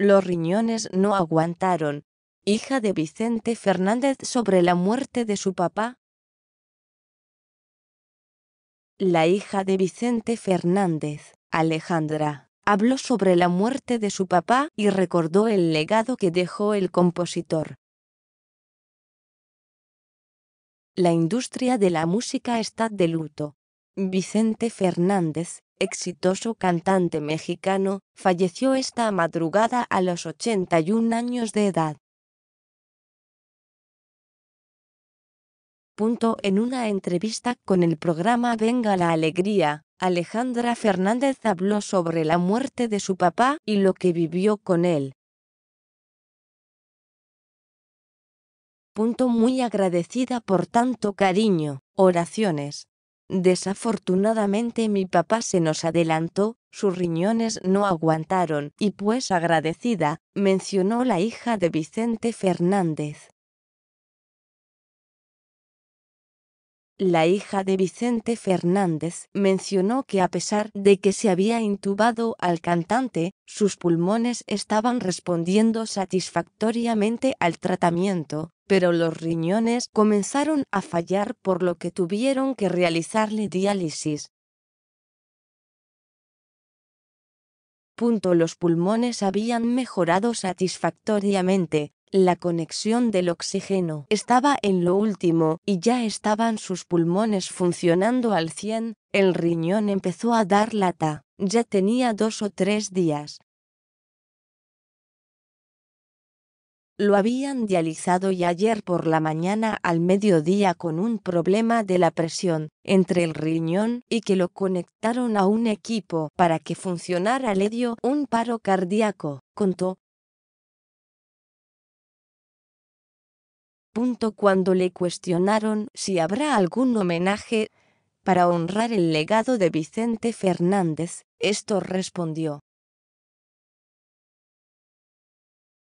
Los riñones no aguantaron. Hija de Vicente Fernández sobre la muerte de su papá. La hija de Vicente Fernández, Alejandra, habló sobre la muerte de su papá y recordó el legado que dejó el compositor. La industria de la música está de luto. Vicente Fernández, exitoso cantante mexicano, falleció esta madrugada a los 81 años de edad. En una entrevista con el programa Venga la Alegría, Alejandra Fernández habló sobre la muerte de su papá y lo que vivió con él. Muy agradecida por tanto cariño, oraciones. Desafortunadamente mi papá se nos adelantó, sus riñones no aguantaron, y pues agradecida, mencionó la hija de Vicente Fernández. La hija de Vicente Fernández mencionó que a pesar de que se había intubado al cantante, sus pulmones estaban respondiendo satisfactoriamente al tratamiento, pero los riñones comenzaron a fallar por lo que tuvieron que realizarle diálisis. Los pulmones habían mejorado satisfactoriamente, la conexión del oxígeno estaba en lo último y ya estaban sus pulmones funcionando al 100, el riñón empezó a dar lata, ya tenía dos o tres días, lo habían dializado y ayer por la mañana al mediodía con un problema de la presión entre el riñón y que lo conectaron a un equipo para que funcionara le dio un paro cardíaco, contó. Punto cuando le cuestionaron si habrá algún homenaje para honrar el legado de Vicente Fernández, esto respondió.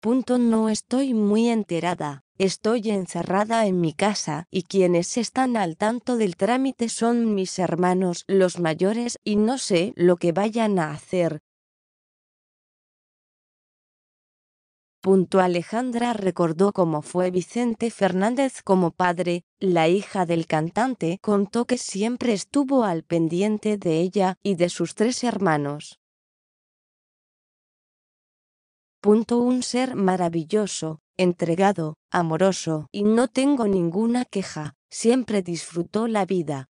Punto no estoy muy enterada, estoy encerrada en mi casa y quienes están al tanto del trámite son mis hermanos, los mayores, y no sé lo que vayan a hacer. Punto Alejandra recordó cómo fue Vicente Fernández como padre, la hija del cantante contó que siempre estuvo al pendiente de ella y de sus tres hermanos. Punto un ser maravilloso, entregado, amoroso, y no tengo ninguna queja, siempre disfrutó la vida.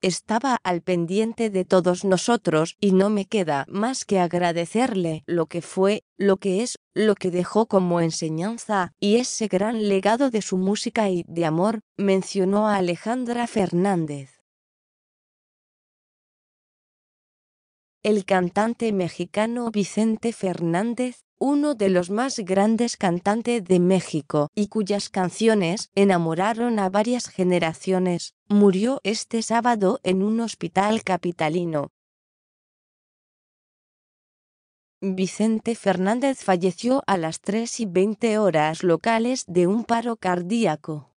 Estaba al pendiente de todos nosotros y no me queda más que agradecerle lo que fue, lo que es, lo que dejó como enseñanza y ese gran legado de su música y de amor, mencionó a Alejandra Fernández. el cantante mexicano Vicente Fernández, uno de los más grandes cantantes de México y cuyas canciones enamoraron a varias generaciones, murió este sábado en un hospital capitalino. Vicente Fernández falleció a las 3 y 20 horas locales de un paro cardíaco.